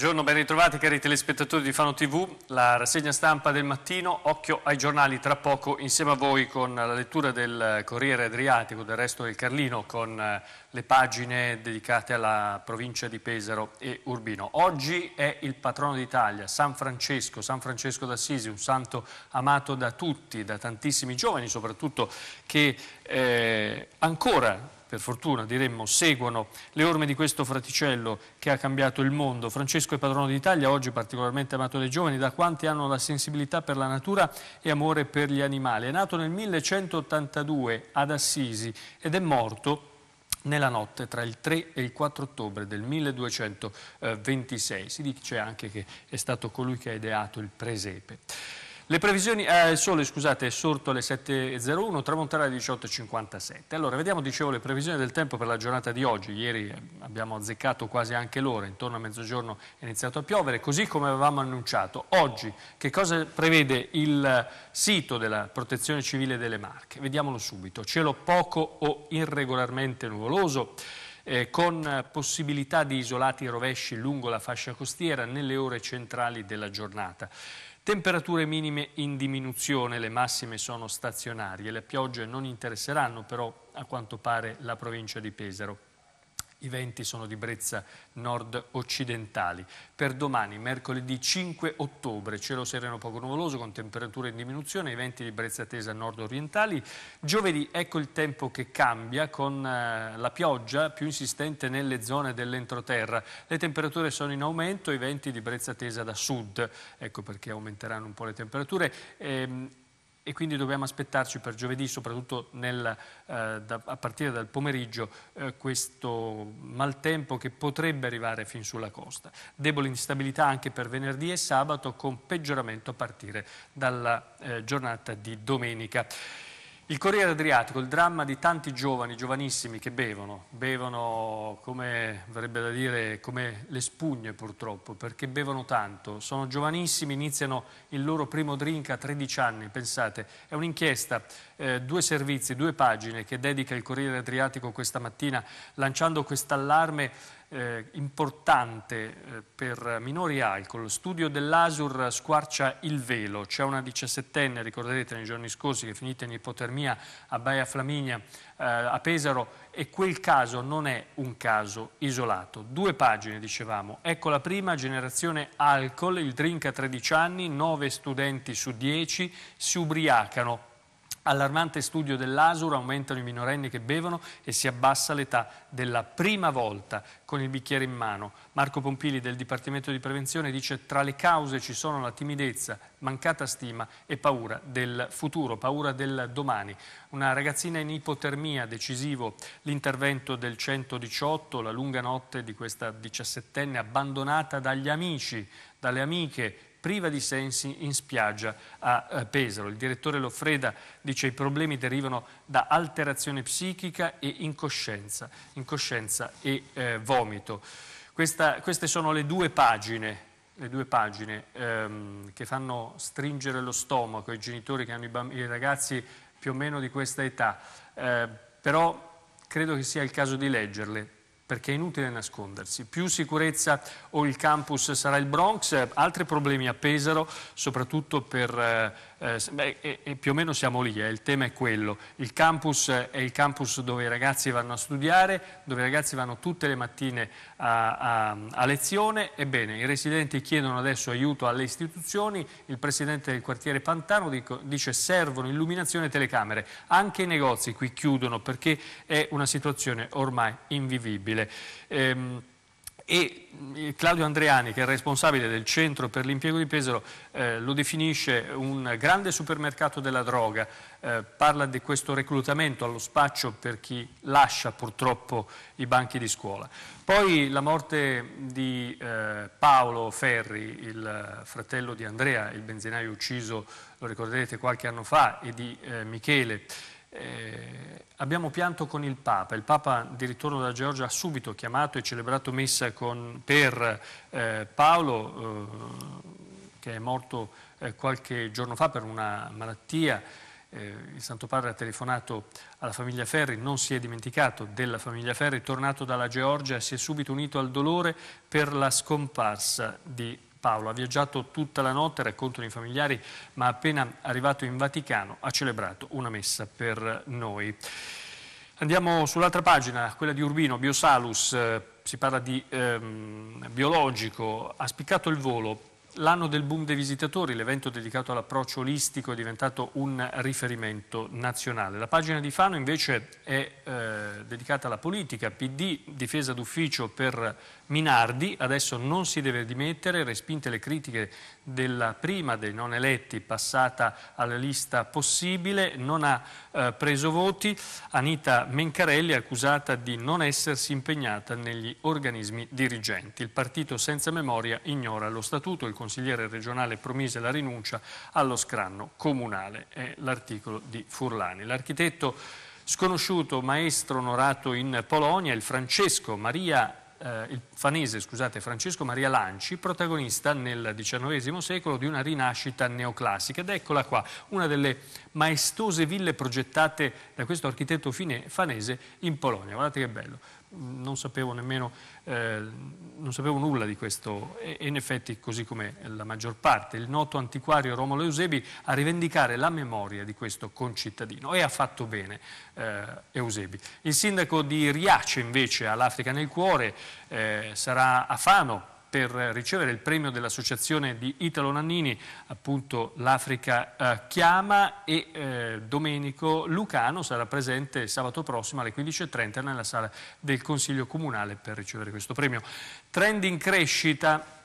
Buongiorno, ben ritrovati cari telespettatori di Fano TV, la rassegna stampa del mattino, occhio ai giornali tra poco insieme a voi con la lettura del Corriere Adriatico, del resto del Carlino, con eh, le pagine dedicate alla provincia di Pesaro e Urbino. Oggi è il patrono d'Italia, San Francesco, San Francesco d'Assisi, un santo amato da tutti, da tantissimi giovani soprattutto, che eh, ancora per fortuna diremmo, seguono le orme di questo fraticello che ha cambiato il mondo. Francesco è padrono d'Italia, oggi particolarmente amato dai giovani, da quanti hanno la sensibilità per la natura e amore per gli animali. È nato nel 1182 ad Assisi ed è morto nella notte tra il 3 e il 4 ottobre del 1226. Si dice anche che è stato colui che ha ideato il presepe. Le previsioni, eh, il sole scusate, è sorto alle 7.01, tramonterà alle 18.57. Allora, vediamo, dicevo, le previsioni del tempo per la giornata di oggi. Ieri eh, abbiamo azzeccato quasi anche l'ora, intorno a mezzogiorno è iniziato a piovere, così come avevamo annunciato. Oggi, che cosa prevede il sito della Protezione Civile delle Marche? Vediamolo subito. Cielo poco o irregolarmente nuvoloso. Eh, con possibilità di isolati rovesci lungo la fascia costiera nelle ore centrali della giornata. Temperature minime in diminuzione, le massime sono stazionarie, le piogge non interesseranno però a quanto pare la provincia di Pesaro. I venti sono di brezza nord-occidentali. Per domani, mercoledì 5 ottobre, cielo sereno poco nuvoloso con temperature in diminuzione, i venti di brezza tesa nord-orientali. Giovedì, ecco il tempo che cambia con eh, la pioggia più insistente nelle zone dell'entroterra. Le temperature sono in aumento, i venti di brezza tesa da sud. Ecco perché aumenteranno un po' le temperature. Ehm, e quindi dobbiamo aspettarci per giovedì, soprattutto nel, eh, da, a partire dal pomeriggio, eh, questo maltempo che potrebbe arrivare fin sulla costa. Debole instabilità anche per venerdì e sabato con peggioramento a partire dalla eh, giornata di domenica. Il Corriere Adriatico, il dramma di tanti giovani, giovanissimi che bevono, bevono come verrebbe da dire come le spugne purtroppo, perché bevono tanto, sono giovanissimi, iniziano il loro primo drink a 13 anni, pensate, è un'inchiesta, eh, due servizi, due pagine che dedica il Corriere Adriatico questa mattina lanciando quest'allarme eh, importante eh, per minori alcol. Lo studio dell'ASUR squarcia il velo. C'è una diciassettenne, ricorderete nei giorni scorsi, che è finita in ipotermia a Baia Flaminia, eh, a Pesaro, e quel caso non è un caso isolato. Due pagine, dicevamo. Ecco la prima, generazione alcol, il drink a 13 anni, 9 studenti su 10 si ubriacano Allarmante studio dell'Asura, aumentano i minorenni che bevono e si abbassa l'età della prima volta con il bicchiere in mano. Marco Pompili del Dipartimento di Prevenzione dice tra le cause ci sono la timidezza, mancata stima e paura del futuro, paura del domani. Una ragazzina in ipotermia, decisivo l'intervento del 118, la lunga notte di questa 17enne abbandonata dagli amici, dalle amiche, priva di sensi in spiaggia a eh, Pesaro. Il direttore Loffreda dice che i problemi derivano da alterazione psichica e incoscienza, incoscienza e eh, vomito. Questa, queste sono le due pagine le due pagine ehm, che fanno stringere lo stomaco ai genitori che hanno i, i, ragazzi più o meno di questa età, eh, però credo che sia il caso di leggerle perché è inutile nascondersi. Più sicurezza o il campus sarà il Bronx, eh, altri problemi a Pesaro, soprattutto per eh, eh, e, più o meno siamo lì, eh, il tema è quello. Il campus eh, è il campus dove i ragazzi vanno a studiare, dove i ragazzi vanno tutte le mattine a, a, a lezione. Ebbene, i residenti chiedono adesso aiuto alle istituzioni, il presidente del quartiere Pantano dico, dice servono illuminazione e telecamere. Anche i negozi qui chiudono perché è una situazione ormai invivibile. Ehm, e mm, Claudio Andreani, che è responsabile del centro per l'impiego di Pesaro, eh, lo definisce un grande supermercato della droga, eh, parla di questo reclutamento allo spaccio per chi lascia purtroppo i banchi di scuola. Poi la morte di eh, Paolo Ferri, il fratello di Andrea, il benzinaio ucciso, lo ricorderete, qualche anno fa, e di eh, Michele, eh, abbiamo pianto con il Papa, il Papa di ritorno da Georgia ha subito chiamato e celebrato messa con, per eh, Paolo, eh, che è morto eh, qualche giorno fa per una malattia. Eh, il Santo Padre ha telefonato alla famiglia Ferri, non si è dimenticato della famiglia Ferri, tornato dalla Georgia si è subito unito al dolore per la scomparsa di Paolo. Paolo ha viaggiato tutta la notte, raccontano i familiari, ma appena arrivato in Vaticano ha celebrato una messa per noi. Andiamo sull'altra pagina, quella di Urbino, Biosalus, eh, si parla di ehm, biologico, ha spiccato il volo L'anno del boom dei visitatori, l'evento dedicato all'approccio olistico è diventato un riferimento nazionale. La pagina di Fano invece è eh, dedicata alla politica, PD, difesa d'ufficio per Minardi, adesso non si deve dimettere, respinte le critiche della prima dei non eletti passata alla lista possibile, non ha eh, preso voti, Anita Mencarelli è accusata di non essersi impegnata negli organismi dirigenti. Il partito senza memoria ignora lo statuto, il consigliere regionale promise la rinuncia allo scranno comunale, è l'articolo di Furlani. L'architetto sconosciuto maestro onorato in Polonia, il Francesco Maria eh, il fanese scusate, Francesco Maria Lanci, protagonista nel XIX secolo di una rinascita neoclassica. Ed eccola qua, una delle maestose ville progettate da questo architetto fine, fanese in Polonia. Guardate che bello non sapevo nemmeno eh, non sapevo nulla di questo e, in effetti così come la maggior parte il noto antiquario Romolo Eusebi a rivendicare la memoria di questo concittadino e ha fatto bene eh, Eusebi. Il sindaco di Riace invece all'Africa nel cuore eh, sarà Afano per ricevere il premio dell'associazione di Italo Nannini, appunto l'Africa eh, chiama e eh, Domenico Lucano sarà presente sabato prossimo alle 15.30 nella sala del Consiglio Comunale per ricevere questo premio. Trend in crescita.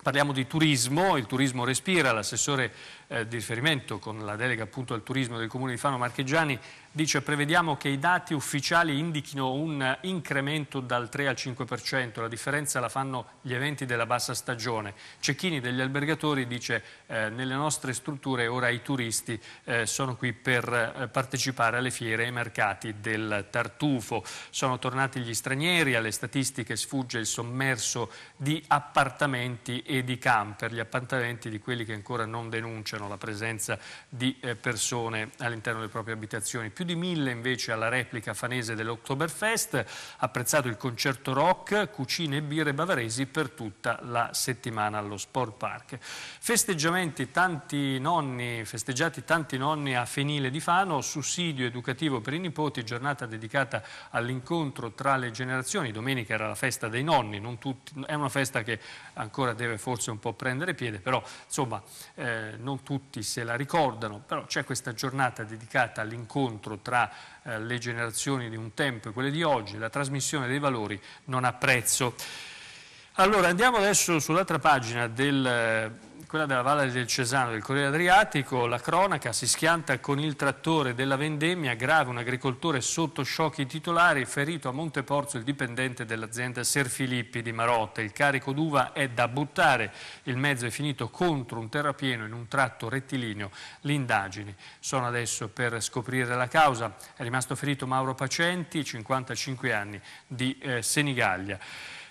Parliamo di turismo, il turismo respira, l'assessore eh, di riferimento con la delega appunto al turismo del comune di Fano Marchegiani dice prevediamo che i dati ufficiali indichino un eh, incremento dal 3 al 5%, la differenza la fanno gli eventi della bassa stagione. Cecchini degli albergatori dice eh, nelle nostre strutture ora i turisti eh, sono qui per eh, partecipare alle fiere e ai mercati del tartufo. Sono tornati gli stranieri, alle statistiche sfugge il sommerso di appartamenti e di camper, gli appartamenti di quelli che ancora non denunciano la presenza di eh, persone all'interno delle proprie abitazioni. Più di mille invece alla replica fanese dell'Oktoberfest, apprezzato il concerto rock, cucine e birre bavaresi per tutta la settimana allo Sport Park. Festeggiamenti tanti nonni, festeggiati tanti nonni a Fenile di Fano, sussidio educativo per i nipoti, giornata dedicata all'incontro tra le generazioni, domenica era la festa dei nonni, non tutti, è una festa che ancora deve forse un po' prendere piede, però insomma eh, non tutti se la ricordano, però c'è questa giornata dedicata all'incontro scontro tra eh, le generazioni di un tempo e quelle di oggi, la trasmissione dei valori non ha prezzo. Allora andiamo adesso sull'altra pagina del eh, quella della Valle del Cesano del Corriere Adriatico, la cronaca si schianta con il trattore della vendemmia, grave un agricoltore sotto sciocchi titolari, ferito a Monteporzo il dipendente dell'azienda Serfilippi di Marotta. Il carico d'uva è da buttare, il mezzo è finito contro un terrapieno in un tratto rettilineo. Le indagini sono adesso per scoprire la causa. È rimasto ferito Mauro Pacenti, 55 anni, di eh, Senigallia.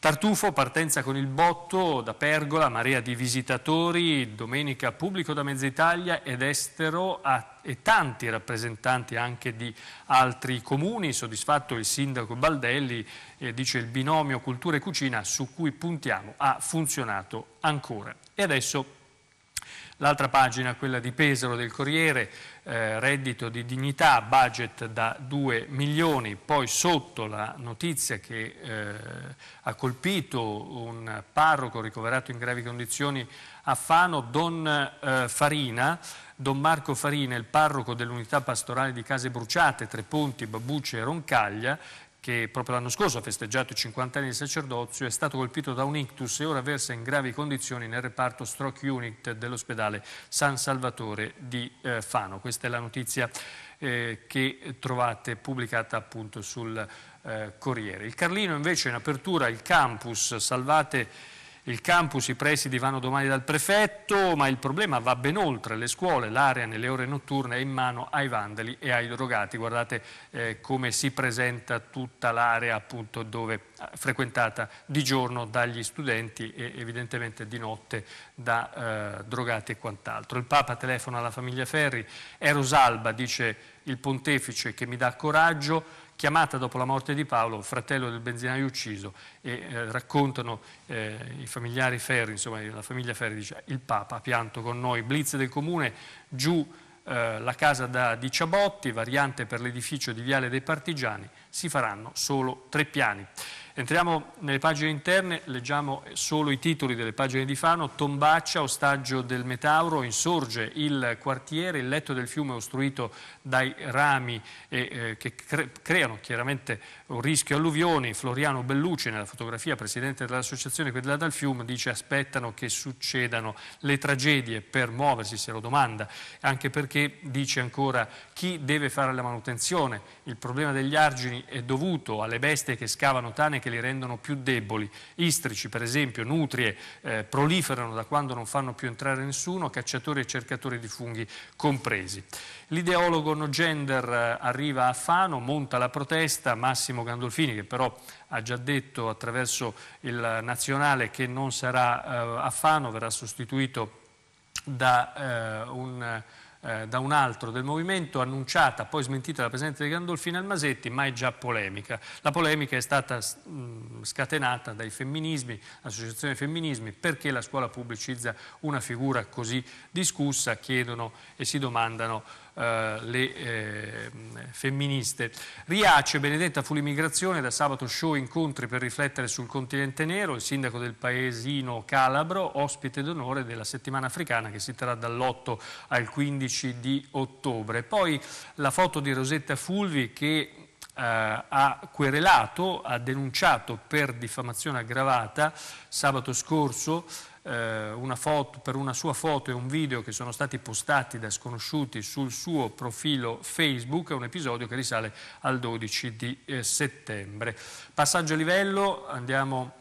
Tartufo, partenza con il botto da Pergola, marea di visitatori, domenica pubblico da mezza Italia ed estero a, e tanti rappresentanti anche di altri comuni. Soddisfatto il sindaco Baldelli, eh, dice il binomio cultura e cucina su cui puntiamo ha funzionato ancora. E adesso L'altra pagina, quella di Pesaro del Corriere, eh, reddito di dignità, budget da 2 milioni, poi sotto la notizia che eh, ha colpito un parroco ricoverato in gravi condizioni a Fano, Don eh, Farina, Don Marco Farina, il parroco dell'unità pastorale di Case Bruciate, Tre Ponti, Babucce e Roncaglia, che proprio l'anno scorso ha festeggiato i 50 anni di sacerdozio, è stato colpito da un ictus e ora versa in gravi condizioni nel reparto stroke unit dell'ospedale San Salvatore di eh, Fano. Questa è la notizia eh, che trovate pubblicata appunto sul eh, Corriere. Il Carlino invece in apertura, il campus Salvate il campus, i presidi vanno domani dal prefetto, ma il problema va ben oltre le scuole, l'area nelle ore notturne è in mano ai vandali e ai drogati. Guardate eh, come si presenta tutta l'area appunto dove ah, frequentata di giorno dagli studenti e evidentemente di notte da eh, drogati e quant'altro. Il Papa telefona alla famiglia Ferri, è Rosalba, dice il pontefice che mi dà coraggio, chiamata dopo la morte di Paolo, il fratello del benzinaio ucciso, e eh, raccontano eh, i familiari Ferri, insomma eh, la famiglia Ferri dice il Papa ha pianto con noi, blitz del comune, giù eh, la casa da, di Ciabotti, variante per l'edificio di Viale dei Partigiani, si faranno solo tre piani. Entriamo nelle pagine interne, leggiamo solo i titoli delle pagine di Fano. Tombaccia, ostaggio del Metauro, insorge il quartiere, il letto del fiume ostruito dai rami e, eh, che cre creano chiaramente un rischio alluvioni. Floriano Bellucci, nella fotografia, presidente dell'associazione Quella dal fiume, dice aspettano che succedano le tragedie per muoversi, se lo domanda, anche perché dice ancora chi deve fare la manutenzione. Il problema degli argini è dovuto alle bestie che scavano tane che che li rendono più deboli. Istrici, per esempio, nutrie, eh, proliferano da quando non fanno più entrare nessuno, cacciatori e cercatori di funghi compresi. L'ideologo no gender eh, arriva a Fano, monta la protesta, Massimo Gandolfini, che però ha già detto attraverso il nazionale che non sarà eh, a Fano, verrà sostituito da eh, un eh, da un altro del movimento, annunciata, poi smentita dal Presidente di Gandolfini al Masetti, ma è già polemica. La polemica è stata scatenata dai femminismi, l'associazione femminismi, perché la scuola pubblicizza una figura così discussa, chiedono e si domandano eh, le eh, femministe. Riace, Benedetta fu l'immigrazione, da sabato show incontri per riflettere sul continente nero, il sindaco del paesino Calabro, ospite d'onore della settimana africana che si terrà dall'8 al 15 di ottobre. Poi la foto di Rosetta Fulvi che eh, ha querelato, ha denunciato per diffamazione aggravata sabato scorso eh, una foto, per una sua foto e un video che sono stati postati da sconosciuti sul suo profilo Facebook, è un episodio che risale al 12 di eh, settembre. Passaggio a livello, andiamo,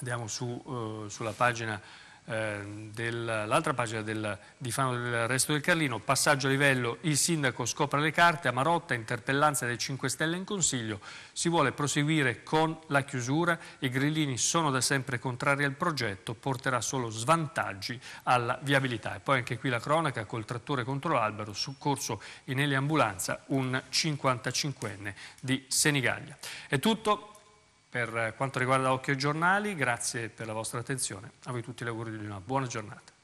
andiamo su, eh, sulla pagina eh, dell'altra pagina del, di Fano del Resto del Carlino, passaggio a livello, il sindaco scopre le carte, a Marotta, interpellanza dei 5 Stelle in Consiglio, si vuole proseguire con la chiusura, i grillini sono da sempre contrari al progetto, porterà solo svantaggi alla viabilità. E poi anche qui la cronaca col trattore contro l'albero, soccorso in eliambulanza un 55enne di Senigallia. È tutto, per quanto riguarda Occhio e Giornali, grazie per la vostra attenzione. A voi tutti gli auguri di una buona giornata.